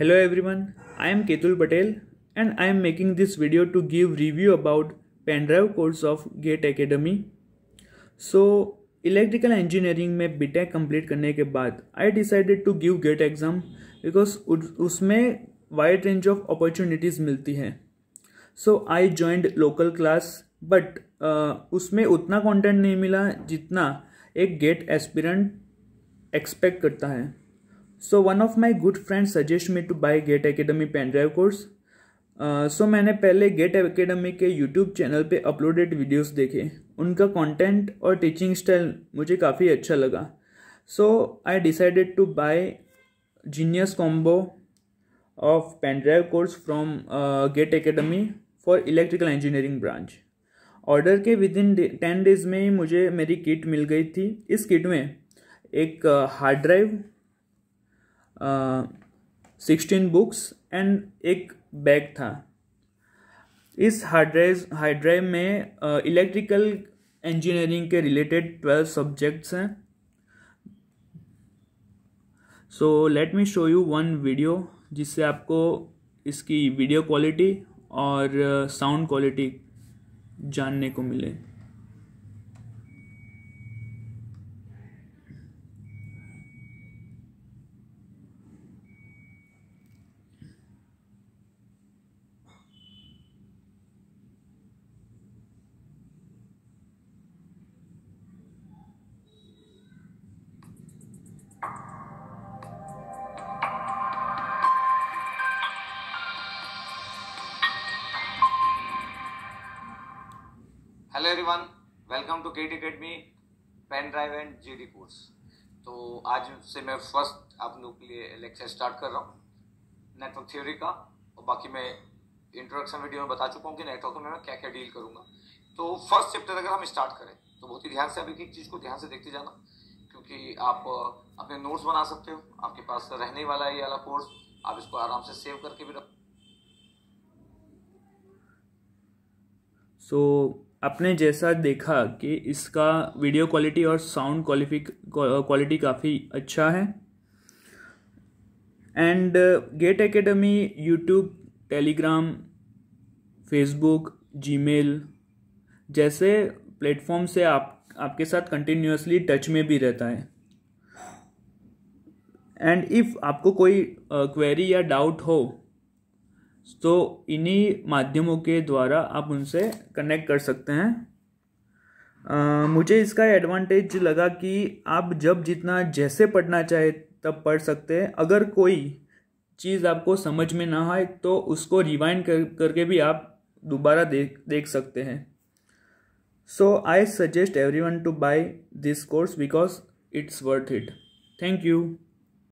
Hello everyone, I am Ketul Patel and I am making this video to give review about pen drive course of GATE academy so electrical engineering में B Tech complete करने के बाद I decided to give GATE exam because उसमें wide range of opportunities मिलती हैं so I joined local class but उसमें उतना content नहीं मिला जितना एक गेट एस्पिरेंट एक्सपेक्ट करता है so one of my good friend suggest me to buy GATE academy pen drive course so मैंने पहले गेट अकेडमी के यूट्यूब चैनल पे अपलोडेड वीडियोस देखे उनका कंटेंट और टीचिंग स्टाइल मुझे काफ़ी अच्छा लगा so I decided to buy genius combo of pen drive course from GATE academy for electrical engineering branch order के विद इन टेन डेज में ही मुझे मेरी किट मिल गई थी इस किट में एक hard uh, drive sixteen books and एक बैग था इस हार्ड ड्राइव हार्ड ड्राइव में इलेक्ट्रिकल इंजीनियरिंग के रिलेटेड ट्वेल्व सब्जेक्ट्स हैं so let me show you one video जिससे आपको इसकी वीडियो क्वालिटी और साउंड क्वालिटी जानने को मिले hello everyone welcome to KT academy pen drive and GD course तो आज से मैं फर्स्ट आप लोग के लिए लेक्चर स्टार्ट कर रहा हूँ नेटवर्क थ्योरी का और बाकी मैं इंट्रोडक्शन वीडियो में बता चुका हूँ कि नेटवर्क में मैं क्या क्या डील करूँगा तो फर्स्ट चैप्टर अगर हम स्टार्ट करें तो बहुत ही ध्यान से आप एक चीज़ को ध्यान से देखते जाना क्योंकि आप अपने नोट्स बना सकते हो आपके पास रहने वाला है ये वाला कोर्स आप इसको आराम से सेव करके भी रख सो so, आपने जैसा देखा कि इसका वीडियो क्वालिटी और साउंड क्वालिफिक क्वालिटी काफ़ी अच्छा है and GATE academy YouTube Telegram Facebook Gmail जैसे प्लेटफॉर्म से आप आपके साथ कंटिन्यूसली टच में भी रहता है एंड इफ़ आपको कोई क्वेरी uh, या डाउट हो तो इन्हीं माध्यमों के द्वारा आप उनसे कनेक्ट कर सकते हैं आ, मुझे इसका एडवांटेज लगा कि आप जब जितना जैसे पढ़ना चाहे तब पढ़ सकते हैं अगर कोई चीज़ आपको समझ में ना आए तो उसको रिवाइंड कर करके भी आप दोबारा देख देख सकते हैं so I suggest everyone to buy this course because it's worth it thank you